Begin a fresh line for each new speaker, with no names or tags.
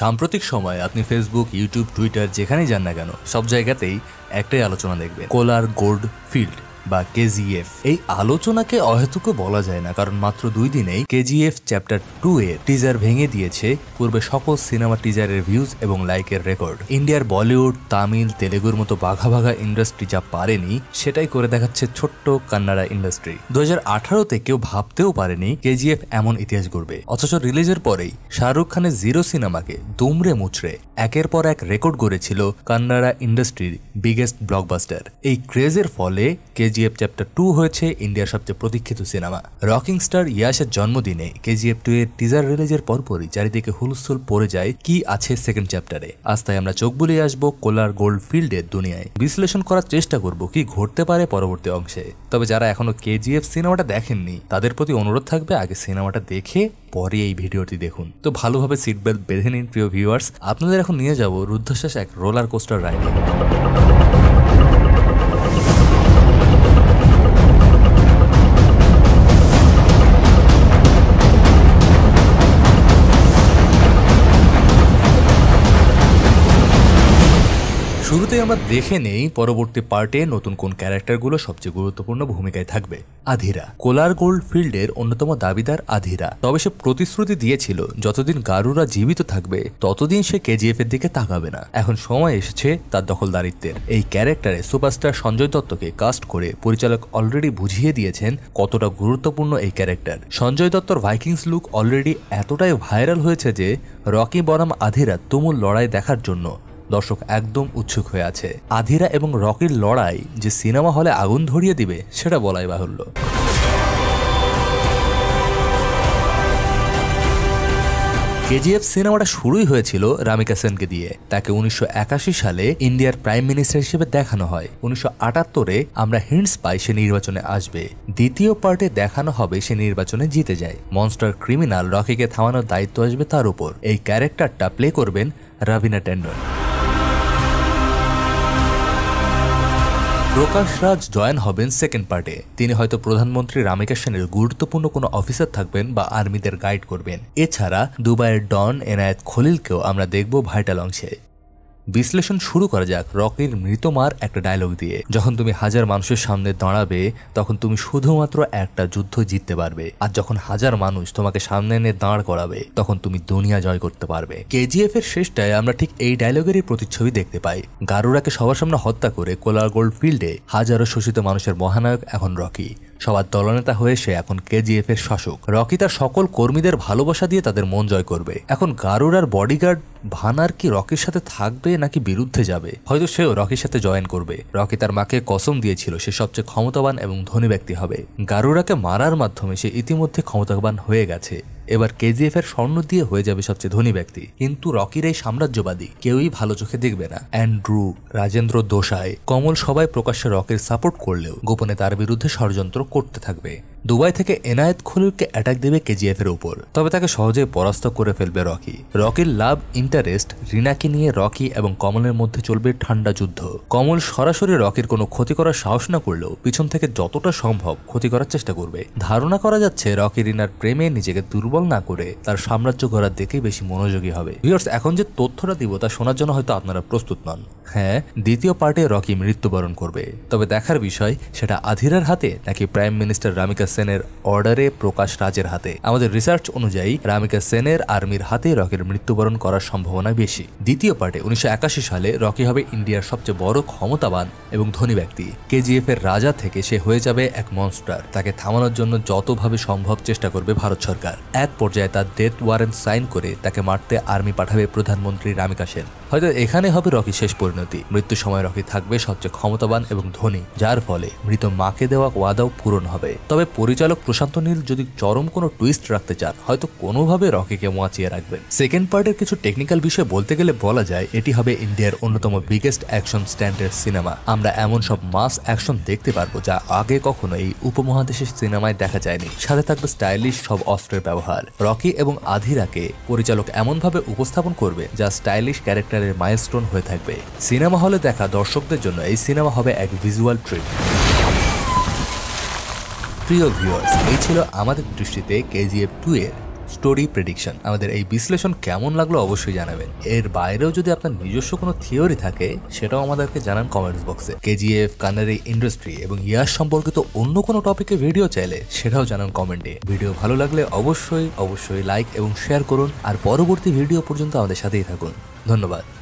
সাম্প্রতিক সময়ে আপনি ফেসবুক ইউটিউব টুইটার যেখানেই যান না কেন সব জায়গাতেই একটাই আলোচনা দেখবেন কোলার গোল্ড ফিল্ড বা কেজিএফ এই আলোচনাকে অহেতুক বলা যায় না কারণ মাত্র দুই দিনেই কেজিএফ চ্যাপ্টার টু এর টিজার ভেঙে দিয়েছে পূর্বে সকল সিনেমা টিজারের ভিউজ এবং লাইকের রেকর্ড ইন্ডিয়ার বলিউড তামিল তেলেগুর মতো বাঘা বাঘা ইন্ডাস্ট্রি যা পারেনি সেটাই করে দেখাচ্ছে ছোট্ট কান্নাডা ইন্ডাস্ট্রি দু হাজার আঠারোতে কেউ ভাবতেও পারেনি কেজিএফ এমন ইতিহাস গড়বে অথচ রিলিজের পরেই শাহরুখ খানের জিরো সিনেমাকে দুমড়ে মুচড়ে একের পর এক রেকর্ড গড়েছিল কান্নাডা ইন্ডাস্ট্রির বিগেস্ট ব্লকবাস্টার এই ক্রেজের ফলে কে কেজিএফ চ্যাপ্টার টু হয়েছে ইন্ডিয়ার সবচেয়ে প্রতীক্ষিত সিনেমা রকিং স্টার ইয়াসের জন্মদিনে কেজিএফ টু এর টিজার রিলিজের পরপরই চারিদিকে হুলস্থুল পড়ে যায় কি আছে সেকেন্ড চ্যাপ্টারে আজ তাই আমরা চোখ বুলিয়ে আসবো কোলার গোল্ড ফিল্ডের দুনিয়ায় বিশ্লেষণ করার চেষ্টা করব কি ঘটতে পারে পরবর্তী অংশে তবে যারা এখনো কেজিএফ সিনেমাটা দেখেননি তাদের প্রতি অনুরোধ থাকবে আগে সিনেমাটা দেখে পরে এই ভিডিওটি দেখুন তো ভালোভাবে সিট বেল্ট বেঁধে নিন প্রিয় ভিউয়ার্স আপনাদের এখন নিয়ে যাব রুদ্ধশ্বাস এক রোলার কোস্টার রাইডে এবার দেখে নেই পরবর্তী পার্টে নতুন কোন ক্যারেক্টারগুলো সবচেয়ে গুরুত্বপূর্ণ ভূমিকায় থাকবে আধিরা কোলার গোল্ড ফিল্ডের অন্যতম দাবিদার আধিরা তবে সে প্রতিশ্রুতি দিয়েছিল যতদিন গারুরা জীবিত থাকবে ততদিন সে কেজিএফ এর দিকে তাকাবে না এখন সময় এসেছে তার দখলদারিত্বের এই ক্যারেক্টারে সুপারস্টার সঞ্জয় দত্তকে কাস্ট করে পরিচালক অলরেডি বুঝিয়ে দিয়েছেন কতটা গুরুত্বপূর্ণ এই ক্যারেক্টার সঞ্জয় দত্তর ভাইকিংস লুক অলরেডি এতটাই ভাইরাল হয়েছে যে রকি বনাম আধিরা তুমুল লড়াই দেখার জন্য দর্শক একদম উৎসুক হয়ে আছে আধিরা এবং রকির লড়াই যে সিনেমা হলে আগুন ধরিয়ে দিবে সেটা বলাই বাহুল্য কেজিএফ সিনেমাটা শুরুই হয়েছিল রামিকা সেনকে দিয়ে তাকে উনিশশো সালে ইন্ডিয়ার প্রাইম মিনিস্টার হিসেবে দেখানো হয় উনিশশো আমরা হিন্টস পাই সে নির্বাচনে আসবে দ্বিতীয় পার্টে দেখানো হবে সে নির্বাচনে জিতে যায় মনস্টার ক্রিমিনাল রকিকে থামানোর দায়িত্ব আসবে তার উপর এই ক্যারেক্টারটা প্লে করবেন রাবিনা ট্যান্ডন প্রকাশ রাজ জয়েন হবেন সেকেন্ড পার্টে তিনি হয়তো প্রধানমন্ত্রী রামিকা সেনের গুরুত্বপূর্ণ কোনো অফিসার থাকবেন বা আর্মিদের গাইড করবেন এছাড়া দুবাইয়ের ডন এনায়েত খলিলকেও আমরা দেখব ভাইটাল অংশে বিশ্লেষণ শুরু করা যাক রকির মৃত মার একটা ডায়লগ দিয়ে যখন তুমি হাজার মানুষের সামনে দাঁড়াবে তখন তুমি শুধুমাত্র একটা যুদ্ধ জিততে পারবে আর যখন হাজার মানুষ তোমাকে সামনে এনে দাঁড় করাবে তখন তুমি দুনিয়া জয় করতে পারবে কেজিএফ এর শেষটায় আমরা ঠিক এই ডায়লগেরই প্রতিচ্ছবি দেখতে পাই গারুরাকে সবার সামনে হত্যা করে কোলার গোল্ড ফিল্ডে হাজারো শোষিত মানুষের মহানায়ক এখন রকি সবার দলনেতা হয়ে সে এখন কেজিএফ এর শাসক রকি তার সকল কর্মীদের ভালোবাসা দিয়ে তাদের মন জয় করবে এখন গারুর আর বডিগার্ড ভানার কি রকির সাথে থাকবে নাকি বিরুদ্ধে যাবে হয়তো সেও রকির সাথে জয়েন করবে রকি তার মাকে কসম দিয়েছিল সে সবচেয়ে ক্ষমতাবান এবং ধনী ব্যক্তি হবে গারুরাকে মারার মাধ্যমে সে ইতিমধ্যে ক্ষমতাবান হয়ে গেছে এবার কেজিএফ এর স্বর্ণ দিয়ে হয়ে যাবে সবচেয়ে ধনী ব্যক্তি কিন্তু রকির এই সাম্রাজ্যবাদী কেউই ভালো চোখে দেখবে না অ্যান্ড্রু রাজেন্দ্র দোসায় কমল সবাই প্রকাশ্যে রকের সাপোর্ট করলেও গোপনে তার বিরুদ্ধে ষড়যন্ত্র করতে থাকবে দুবাই থেকে এনায়েত খলিলকে অ্যাটাক দেবে কেজিএফের উপর তবে তাকে সহজে পরাস্ত করে ফেলবে রকি রকির লাভ ইন্টারেস্ট রিনাকে নিয়ে রকি এবং কমলের মধ্যে চলবে ঠান্ডা যুদ্ধ কমল সরাসরি রকির কোনো ক্ষতি করার সাহস না করলেও পিছন থেকে যতটা সম্ভব ক্ষতি করার চেষ্টা করবে ধারণা করা যাচ্ছে রকি রিনার প্রেমে নিজেকে দুর্বল না করে তার সাম্রাজ্য ঘোরার দেখেই বেশি মনোযোগী হবে ভিউয়ার্স এখন যে তথ্যটা দিব তা শোনার জন্য হয়তো আপনারা প্রস্তুত নন হ্যাঁ দ্বিতীয় পার্টে রকি মৃত্যুবরণ করবে তবে দেখার বিষয় সেটা আধিরার হাতে নাকি প্রাইম মিনিস্টার রামিকা সেনের অর্ডারে প্রকাশ রাজের হাতে আমাদের রিসার্চ অনুযায়ী রামিকা সেনের আর্মির হাতে রকির মৃত্যুবরণ করার সম্ভাবনা বেশি দ্বিতীয় পার্টে উনিশশো সালে রকি হবে ইন্ডিয়ার সবচেয়ে বড় ক্ষমতাবান এবং ধনী ব্যক্তি কেজিএফ এর রাজা থেকে সে হয়ে যাবে এক মনস্টার তাকে থামানোর জন্য যতভাবে সম্ভব চেষ্টা করবে ভারত সরকার এক পর্যায়ে তার ডেথ ওয়ারেন্ট সাইন করে তাকে মারতে আর্মি পাঠাবে প্রধানমন্ত্রী রামিকা সেন হয়তো এখানে হবে রকি শেষ পরিণত পরিণতি মৃত্যু সময় রকি থাকবে সবচেয়ে ক্ষমতাবান এবং ধনী যার ফলে মৃত মাকে দেওয়া ওয়াদাও পূরণ হবে তবে পরিচালক প্রশান্ত নীল যদি চরম কোনো টুইস্ট রাখতে চান হয়তো কোনোভাবে রকিকে বাঁচিয়ে রাখবেন সেকেন্ড পার্টের কিছু টেকনিক্যাল বিষয় বলতে গেলে বলা যায় এটি হবে ইন্ডিয়ার অন্যতম বিগেস্ট অ্যাকশন স্ট্যান্ডার্ড সিনেমা আমরা এমন সব মাস অ্যাকশন দেখতে পারবো যা আগে কখনো এই উপমহাদেশের সিনেমায় দেখা যায়নি সাথে থাকবে স্টাইলিশ সব অস্ত্রের ব্যবহার রকি এবং আধিরাকে পরিচালক এমনভাবে উপস্থাপন করবে যা স্টাইলিশ ক্যারেক্টারের মাইলস্টোন হয়ে থাকবে সিনেমা হলে দেখা দর্শকদের জন্য এই সিনেমা হবে এক ভিজুয়াল ট্রিপ প্রিয় ভিউয়ার্স এই ছিল আমাদের দৃষ্টিতে কেজিএফ টু এর স্টোরি প্রেডিকশন আমাদের এই বিশ্লেষণ কেমন লাগলো অবশ্যই জানাবেন এর বাইরেও যদি আপনার নিজস্ব কোনো থিওরি থাকে সেটাও আমাদেরকে জানান কমেন্টস বক্সে কেজিএফ কানারি ইন্ডাস্ট্রি এবং ইয়ার সম্পর্কিত অন্য কোনো টপিকে ভিডিও চাইলে সেটাও জানান কমেন্টে ভিডিও ভালো লাগলে অবশ্যই অবশ্যই লাইক এবং শেয়ার করুন আর পরবর্তী ভিডিও পর্যন্ত আমাদের সাথেই থাকুন ধন্যবাদ